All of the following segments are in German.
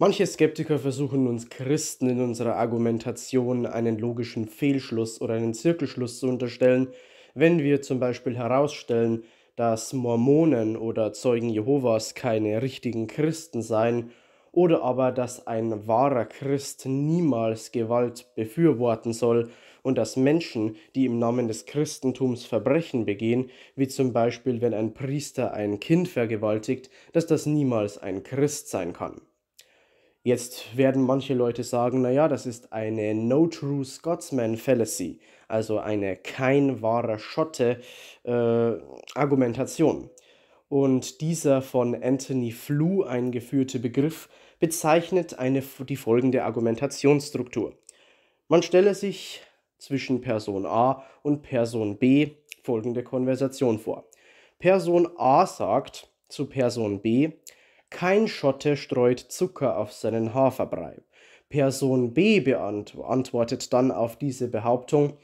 Manche Skeptiker versuchen uns Christen in unserer Argumentation einen logischen Fehlschluss oder einen Zirkelschluss zu unterstellen, wenn wir zum Beispiel herausstellen, dass Mormonen oder Zeugen Jehovas keine richtigen Christen seien oder aber, dass ein wahrer Christ niemals Gewalt befürworten soll und dass Menschen, die im Namen des Christentums Verbrechen begehen, wie zum Beispiel wenn ein Priester ein Kind vergewaltigt, dass das niemals ein Christ sein kann. Jetzt werden manche Leute sagen, naja, das ist eine No True Scotsman Fallacy, also eine kein wahrer Schotte äh, Argumentation. Und dieser von Anthony Flew eingeführte Begriff bezeichnet eine, die folgende Argumentationsstruktur. Man stelle sich zwischen Person A und Person B folgende Konversation vor. Person A sagt zu Person B, kein Schotte streut Zucker auf seinen Haferbrei. Person B beantwortet dann auf diese Behauptung,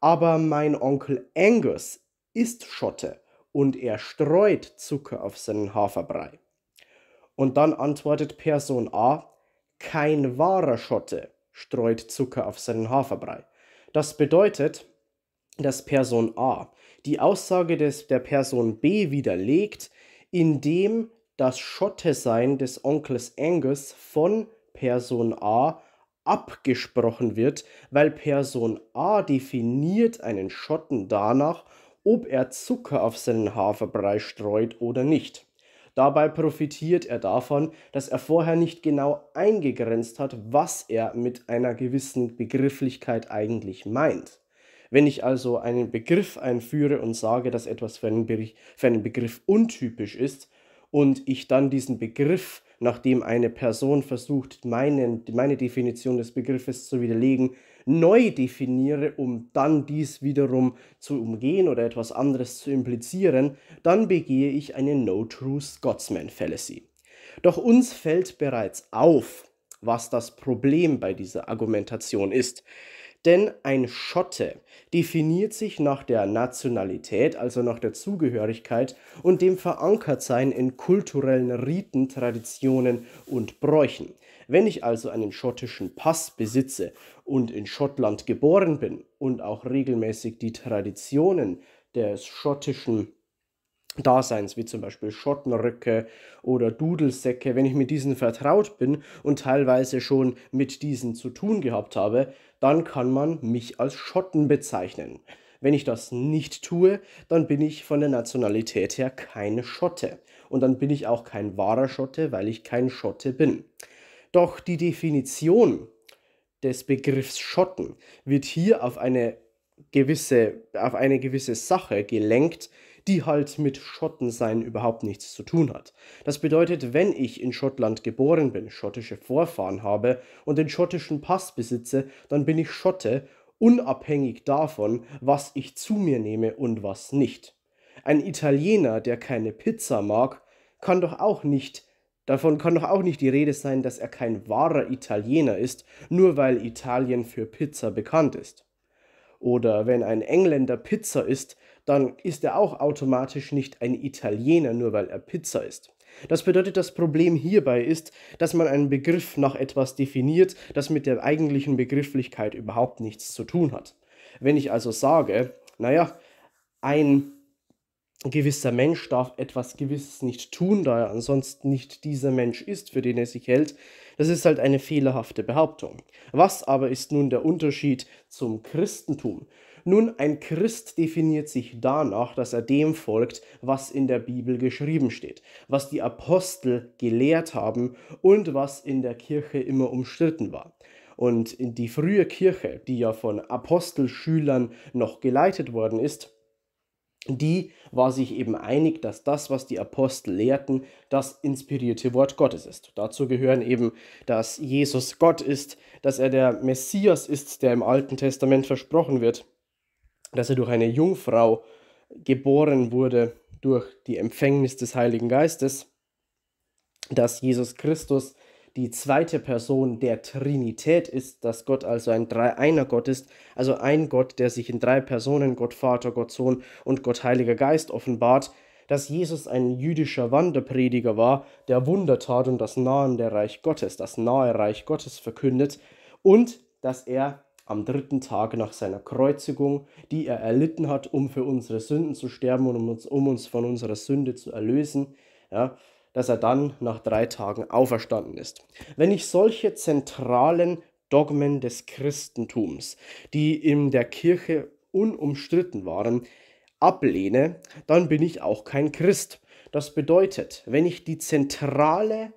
aber mein Onkel Angus ist Schotte und er streut Zucker auf seinen Haferbrei. Und dann antwortet Person A, kein wahrer Schotte streut Zucker auf seinen Haferbrei. Das bedeutet, dass Person A die Aussage des, der Person B widerlegt, indem das Schottesein des Onkels Angus von Person A abgesprochen wird, weil Person A definiert einen Schotten danach, ob er Zucker auf seinen Haferbrei streut oder nicht. Dabei profitiert er davon, dass er vorher nicht genau eingegrenzt hat, was er mit einer gewissen Begrifflichkeit eigentlich meint. Wenn ich also einen Begriff einführe und sage, dass etwas für einen, Be für einen Begriff untypisch ist, und ich dann diesen Begriff, nachdem eine Person versucht, meine, meine Definition des Begriffes zu widerlegen, neu definiere, um dann dies wiederum zu umgehen oder etwas anderes zu implizieren, dann begehe ich eine No-True Scotsman Fallacy. Doch uns fällt bereits auf, was das Problem bei dieser Argumentation ist. Denn ein Schotte definiert sich nach der Nationalität, also nach der Zugehörigkeit und dem Verankertsein in kulturellen Riten, Traditionen und Bräuchen. Wenn ich also einen schottischen Pass besitze und in Schottland geboren bin und auch regelmäßig die Traditionen des schottischen Daseins, wie zum Beispiel Schottenröcke oder Dudelsäcke, wenn ich mit diesen vertraut bin und teilweise schon mit diesen zu tun gehabt habe, dann kann man mich als Schotten bezeichnen. Wenn ich das nicht tue, dann bin ich von der Nationalität her keine Schotte. Und dann bin ich auch kein wahrer Schotte, weil ich kein Schotte bin. Doch die Definition des Begriffs Schotten wird hier auf eine gewisse, auf eine gewisse Sache gelenkt, die halt mit Schottensein überhaupt nichts zu tun hat. Das bedeutet, wenn ich in Schottland geboren bin, schottische Vorfahren habe und den schottischen Pass besitze, dann bin ich Schotte, unabhängig davon, was ich zu mir nehme und was nicht. Ein Italiener, der keine Pizza mag, kann doch auch nicht Davon kann doch auch nicht die Rede sein, dass er kein wahrer Italiener ist, nur weil Italien für Pizza bekannt ist. Oder wenn ein Engländer Pizza isst, dann ist er auch automatisch nicht ein Italiener, nur weil er Pizza ist. Das bedeutet, das Problem hierbei ist, dass man einen Begriff nach etwas definiert, das mit der eigentlichen Begrifflichkeit überhaupt nichts zu tun hat. Wenn ich also sage, naja, ein gewisser Mensch darf etwas Gewisses nicht tun, da er ansonsten nicht dieser Mensch ist, für den er sich hält, das ist halt eine fehlerhafte Behauptung. Was aber ist nun der Unterschied zum Christentum? Nun, ein Christ definiert sich danach, dass er dem folgt, was in der Bibel geschrieben steht, was die Apostel gelehrt haben und was in der Kirche immer umstritten war. Und die frühe Kirche, die ja von Apostelschülern noch geleitet worden ist, die war sich eben einig, dass das, was die Apostel lehrten, das inspirierte Wort Gottes ist. Dazu gehören eben, dass Jesus Gott ist, dass er der Messias ist, der im Alten Testament versprochen wird dass er durch eine Jungfrau geboren wurde durch die Empfängnis des Heiligen Geistes, dass Jesus Christus die zweite Person der Trinität ist, dass Gott also ein Dreieiner Gott ist, also ein Gott, der sich in drei Personen, Gott Vater, Gott Sohn und Gott Heiliger Geist offenbart, dass Jesus ein jüdischer Wanderprediger war, der Wunder tat und das nahende Reich Gottes, das nahe Reich Gottes verkündet und dass er am dritten Tag nach seiner Kreuzigung, die er erlitten hat, um für unsere Sünden zu sterben und um uns, um uns von unserer Sünde zu erlösen, ja, dass er dann nach drei Tagen auferstanden ist. Wenn ich solche zentralen Dogmen des Christentums, die in der Kirche unumstritten waren, ablehne, dann bin ich auch kein Christ. Das bedeutet, wenn ich die zentrale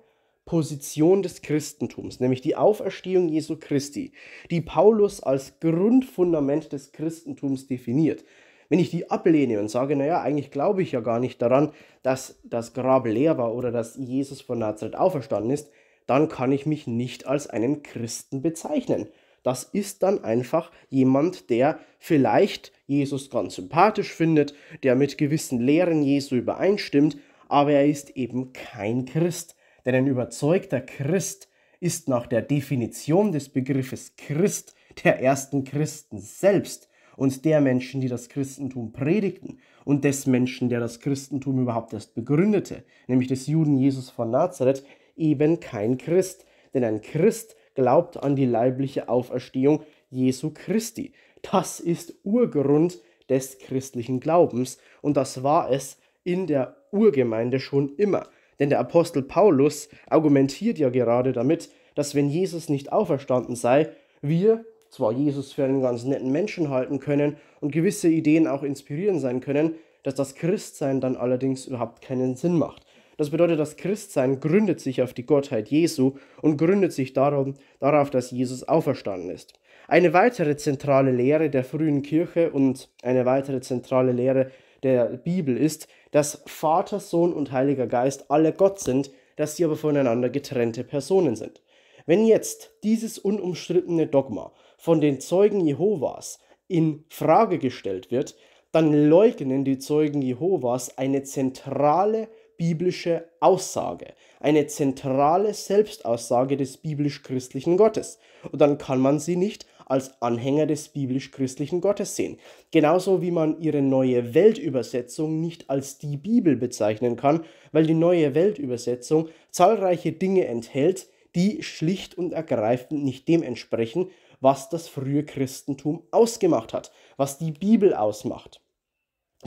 Position des Christentums, nämlich die Auferstehung Jesu Christi, die Paulus als Grundfundament des Christentums definiert. Wenn ich die ablehne und sage, naja, eigentlich glaube ich ja gar nicht daran, dass das Grab leer war oder dass Jesus von Nazareth auferstanden ist, dann kann ich mich nicht als einen Christen bezeichnen. Das ist dann einfach jemand, der vielleicht Jesus ganz sympathisch findet, der mit gewissen Lehren Jesu übereinstimmt, aber er ist eben kein Christ. Denn ein überzeugter Christ ist nach der Definition des Begriffes Christ der ersten Christen selbst und der Menschen, die das Christentum predigten und des Menschen, der das Christentum überhaupt erst begründete, nämlich des Juden Jesus von Nazareth, eben kein Christ. Denn ein Christ glaubt an die leibliche Auferstehung Jesu Christi. Das ist Urgrund des christlichen Glaubens und das war es in der Urgemeinde schon immer. Denn der Apostel Paulus argumentiert ja gerade damit, dass wenn Jesus nicht auferstanden sei, wir zwar Jesus für einen ganz netten Menschen halten können und gewisse Ideen auch inspirieren sein können, dass das Christsein dann allerdings überhaupt keinen Sinn macht. Das bedeutet, das Christsein gründet sich auf die Gottheit Jesu und gründet sich darum, darauf, dass Jesus auferstanden ist. Eine weitere zentrale Lehre der frühen Kirche und eine weitere zentrale Lehre der Bibel ist, dass Vater, Sohn und Heiliger Geist alle Gott sind, dass sie aber voneinander getrennte Personen sind. Wenn jetzt dieses unumstrittene Dogma von den Zeugen Jehovas in Frage gestellt wird, dann leugnen die Zeugen Jehovas eine zentrale biblische Aussage, eine zentrale Selbstaussage des biblisch-christlichen Gottes. Und dann kann man sie nicht als Anhänger des biblisch-christlichen Gottes sehen. Genauso wie man ihre neue Weltübersetzung nicht als die Bibel bezeichnen kann, weil die neue Weltübersetzung zahlreiche Dinge enthält, die schlicht und ergreifend nicht dem entsprechen, was das frühe Christentum ausgemacht hat, was die Bibel ausmacht.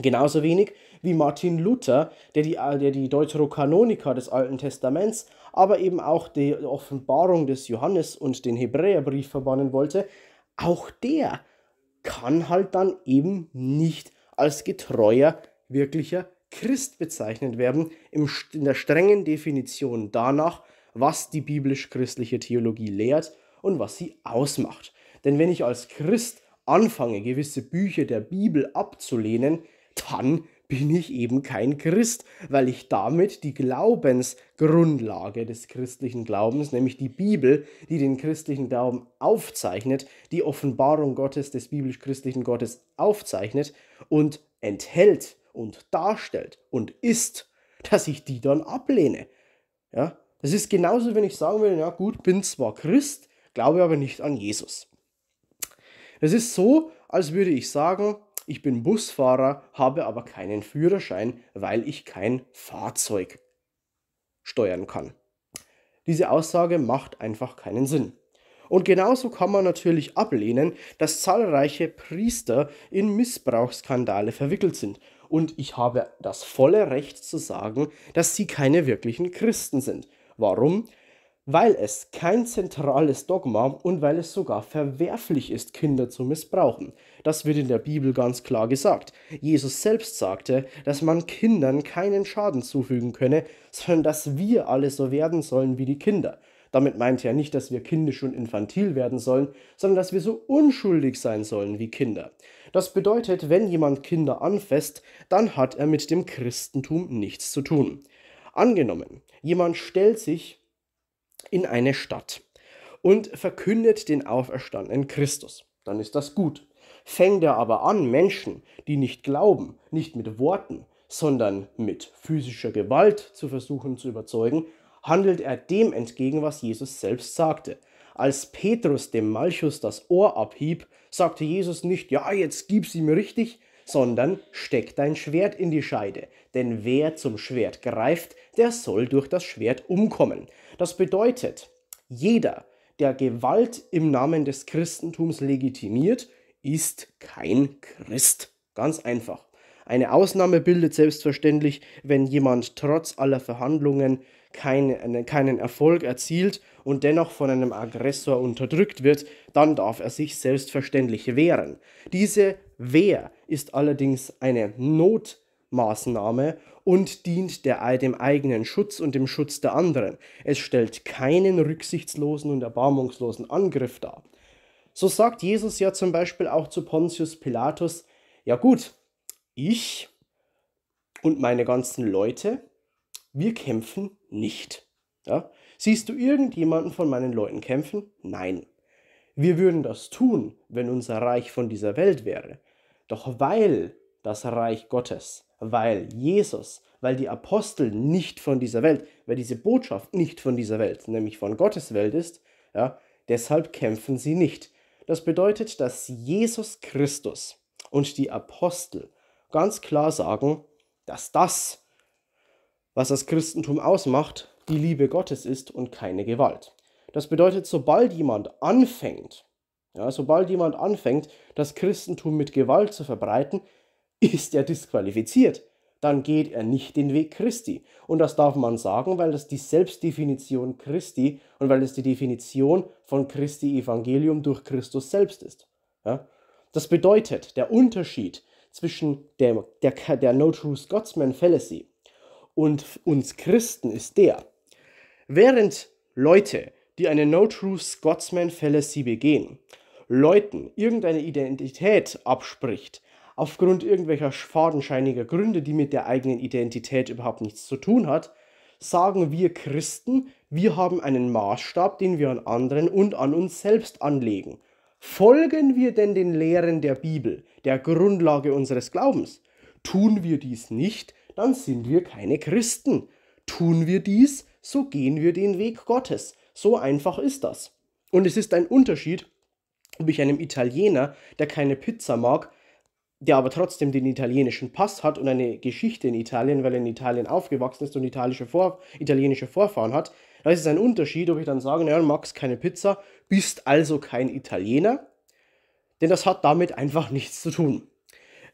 Genauso wenig wie Martin Luther, der die, der die Deuterokanonika des Alten Testaments, aber eben auch die Offenbarung des Johannes und den Hebräerbrief verbannen wollte, auch der kann halt dann eben nicht als getreuer, wirklicher Christ bezeichnet werden, in der strengen Definition danach, was die biblisch-christliche Theologie lehrt und was sie ausmacht. Denn wenn ich als Christ anfange, gewisse Bücher der Bibel abzulehnen, dann bin ich eben kein Christ, weil ich damit die Glaubensgrundlage des christlichen Glaubens, nämlich die Bibel, die den christlichen Glauben aufzeichnet, die Offenbarung Gottes, des biblisch-christlichen Gottes aufzeichnet und enthält und darstellt und ist, dass ich die dann ablehne. Ja, das ist genauso, wenn ich sagen würde, ja gut, bin zwar Christ, glaube aber nicht an Jesus. Es ist so, als würde ich sagen, ich bin Busfahrer, habe aber keinen Führerschein, weil ich kein Fahrzeug steuern kann. Diese Aussage macht einfach keinen Sinn. Und genauso kann man natürlich ablehnen, dass zahlreiche Priester in Missbrauchsskandale verwickelt sind. Und ich habe das volle Recht zu sagen, dass sie keine wirklichen Christen sind. Warum? weil es kein zentrales Dogma und weil es sogar verwerflich ist, Kinder zu missbrauchen. Das wird in der Bibel ganz klar gesagt. Jesus selbst sagte, dass man Kindern keinen Schaden zufügen könne, sondern dass wir alle so werden sollen wie die Kinder. Damit meint er nicht, dass wir kindisch und infantil werden sollen, sondern dass wir so unschuldig sein sollen wie Kinder. Das bedeutet, wenn jemand Kinder anfasst, dann hat er mit dem Christentum nichts zu tun. Angenommen, jemand stellt sich in eine Stadt und verkündet den auferstandenen Christus. Dann ist das gut. Fängt er aber an, Menschen, die nicht glauben, nicht mit Worten, sondern mit physischer Gewalt zu versuchen zu überzeugen, handelt er dem entgegen, was Jesus selbst sagte. Als Petrus dem Malchus das Ohr abhieb, sagte Jesus nicht, ja, jetzt gib's ihm richtig, sondern steck dein Schwert in die Scheide, denn wer zum Schwert greift, der soll durch das Schwert umkommen. Das bedeutet, jeder, der Gewalt im Namen des Christentums legitimiert, ist kein Christ. Ganz einfach. Eine Ausnahme bildet selbstverständlich, wenn jemand trotz aller Verhandlungen keinen, ne, keinen Erfolg erzielt und dennoch von einem Aggressor unterdrückt wird, dann darf er sich selbstverständlich wehren. Diese Wehr ist allerdings eine Notmaßnahme und dient der, dem eigenen Schutz und dem Schutz der anderen. Es stellt keinen rücksichtslosen und erbarmungslosen Angriff dar. So sagt Jesus ja zum Beispiel auch zu Pontius Pilatus, ja gut, ich und meine ganzen Leute, wir kämpfen nicht. Ja? Siehst du irgendjemanden von meinen Leuten kämpfen? Nein. Wir würden das tun, wenn unser Reich von dieser Welt wäre. Doch weil das Reich Gottes, weil Jesus, weil die Apostel nicht von dieser Welt, weil diese Botschaft nicht von dieser Welt, nämlich von Gottes Welt ist, ja, deshalb kämpfen sie nicht. Das bedeutet, dass Jesus Christus und die Apostel ganz klar sagen, dass das, was das Christentum ausmacht, die Liebe Gottes ist und keine Gewalt. Das bedeutet, sobald jemand anfängt, ja, sobald jemand anfängt, das Christentum mit Gewalt zu verbreiten, ist er disqualifiziert. Dann geht er nicht den Weg Christi. Und das darf man sagen, weil das die Selbstdefinition Christi und weil es die Definition von Christi Evangelium durch Christus selbst ist. Ja? Das bedeutet, der Unterschied zwischen der, der, der No True Scotsman Fallacy und uns Christen ist der, während Leute, die eine No True Scotsman Fallacy begehen, Leuten irgendeine Identität abspricht, aufgrund irgendwelcher fadenscheiniger Gründe, die mit der eigenen Identität überhaupt nichts zu tun hat, sagen wir Christen, wir haben einen Maßstab, den wir an anderen und an uns selbst anlegen. Folgen wir denn den Lehren der Bibel, der Grundlage unseres Glaubens? Tun wir dies nicht, dann sind wir keine Christen. Tun wir dies, so gehen wir den Weg Gottes. So einfach ist das. Und es ist ein Unterschied, ob ich einem Italiener, der keine Pizza mag, der aber trotzdem den italienischen Pass hat und eine Geschichte in Italien, weil er in Italien aufgewachsen ist und italienische, Vor italienische Vorfahren hat, da ist es ein Unterschied, ob ich dann sage, naja, du magst keine Pizza, bist also kein Italiener, denn das hat damit einfach nichts zu tun.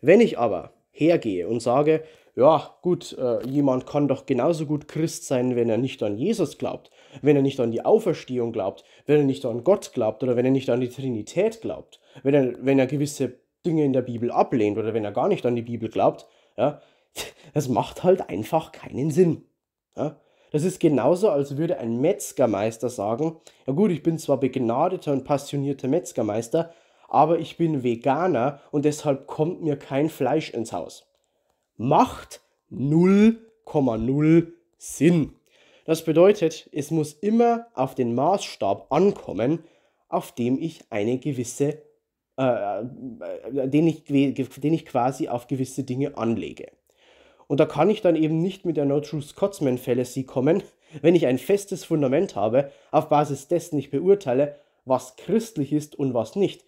Wenn ich aber hergehe und sage, ja gut, äh, jemand kann doch genauso gut Christ sein, wenn er nicht an Jesus glaubt, wenn er nicht an die Auferstehung glaubt, wenn er nicht an Gott glaubt oder wenn er nicht an die Trinität glaubt, wenn er, wenn er gewisse Dinge in der Bibel ablehnt oder wenn er gar nicht an die Bibel glaubt, ja, das macht halt einfach keinen Sinn. Ja. Das ist genauso, als würde ein Metzgermeister sagen, ja gut, ich bin zwar begnadeter und passionierter Metzgermeister, aber ich bin Veganer und deshalb kommt mir kein Fleisch ins Haus. Macht 0,0 Sinn. Das bedeutet, es muss immer auf den Maßstab ankommen, auf dem ich eine gewisse, äh, äh den, ich, den ich quasi auf gewisse Dinge anlege. Und da kann ich dann eben nicht mit der No-True-Scotsman-Fallacy kommen, wenn ich ein festes Fundament habe, auf Basis dessen ich beurteile, was christlich ist und was nicht.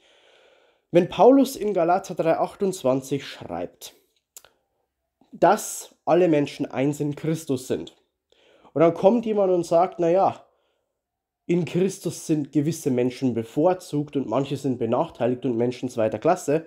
Wenn Paulus in Galater 3,28 schreibt, dass alle Menschen eins in Christus sind, und dann kommt jemand und sagt, naja, in Christus sind gewisse Menschen bevorzugt und manche sind benachteiligt und Menschen zweiter Klasse,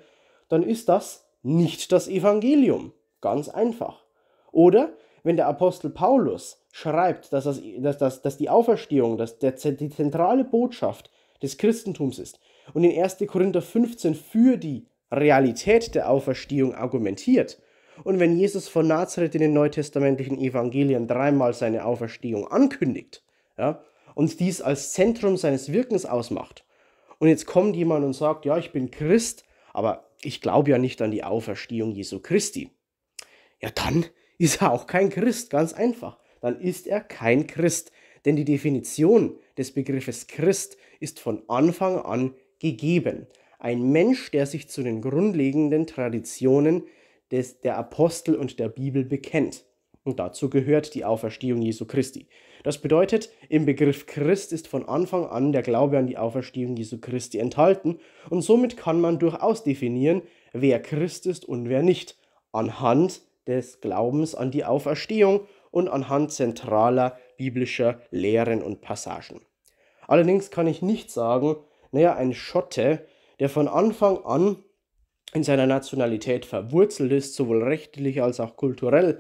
dann ist das nicht das Evangelium. Ganz einfach. Oder wenn der Apostel Paulus schreibt, dass, das, dass, dass, dass die Auferstehung dass der, die zentrale Botschaft des Christentums ist und in 1. Korinther 15 für die Realität der Auferstehung argumentiert, und wenn Jesus von Nazareth in den neutestamentlichen Evangelien dreimal seine Auferstehung ankündigt, ja, und dies als Zentrum seines Wirkens ausmacht, und jetzt kommt jemand und sagt, ja, ich bin Christ, aber ich glaube ja nicht an die Auferstehung Jesu Christi. Ja, dann ist er auch kein Christ, ganz einfach. Dann ist er kein Christ. Denn die Definition des Begriffes Christ ist von Anfang an gegeben. Ein Mensch, der sich zu den grundlegenden Traditionen des, der Apostel und der Bibel bekennt. Und dazu gehört die Auferstehung Jesu Christi. Das bedeutet, im Begriff Christ ist von Anfang an der Glaube an die Auferstehung Jesu Christi enthalten und somit kann man durchaus definieren, wer Christ ist und wer nicht, anhand des Glaubens an die Auferstehung und anhand zentraler biblischer Lehren und Passagen. Allerdings kann ich nicht sagen, naja, ein Schotte, der von Anfang an in seiner Nationalität verwurzelt ist, sowohl rechtlich als auch kulturell,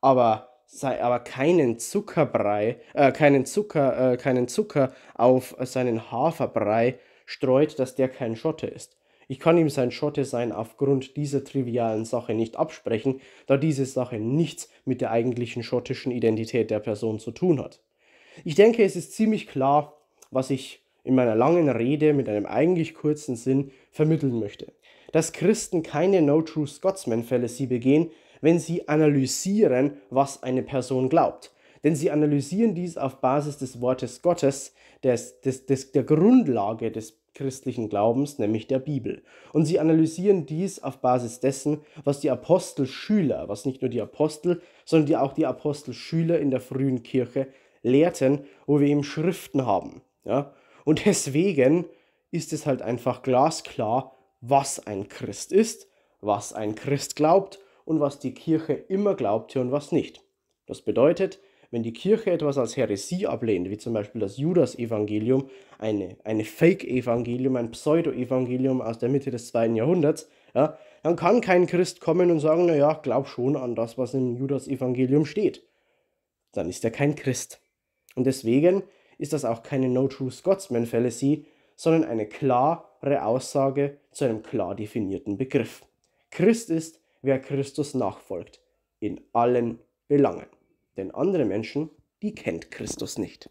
aber sei aber keinen Zuckerbrei, äh, keinen Zucker, äh, keinen Zucker auf seinen Haferbrei streut, dass der kein Schotte ist. Ich kann ihm sein Schotte sein aufgrund dieser trivialen Sache nicht absprechen, da diese Sache nichts mit der eigentlichen schottischen Identität der Person zu tun hat. Ich denke, es ist ziemlich klar, was ich in meiner langen Rede mit einem eigentlich kurzen Sinn vermitteln möchte dass Christen keine No-True-Scotsman-Fallacy begehen, wenn sie analysieren, was eine Person glaubt. Denn sie analysieren dies auf Basis des Wortes Gottes, des, des, des, der Grundlage des christlichen Glaubens, nämlich der Bibel. Und sie analysieren dies auf Basis dessen, was die Apostelschüler, was nicht nur die Apostel, sondern die, auch die Apostelschüler in der frühen Kirche lehrten, wo wir eben Schriften haben. Ja? Und deswegen ist es halt einfach glasklar, was ein Christ ist, was ein Christ glaubt und was die Kirche immer glaubte und was nicht. Das bedeutet, wenn die Kirche etwas als Häresie ablehnt, wie zum Beispiel das Judas-Evangelium, eine, eine Fake-Evangelium, ein Pseudo-Evangelium aus der Mitte des zweiten Jahrhunderts, ja, dann kann kein Christ kommen und sagen, naja, glaub schon an das, was im Judas-Evangelium steht. Dann ist er kein Christ. Und deswegen ist das auch keine No-True-Scotsman-Fallacy, sondern eine klar klare Aussage zu einem klar definierten Begriff. Christ ist, wer Christus nachfolgt, in allen Belangen. Denn andere Menschen, die kennt Christus nicht.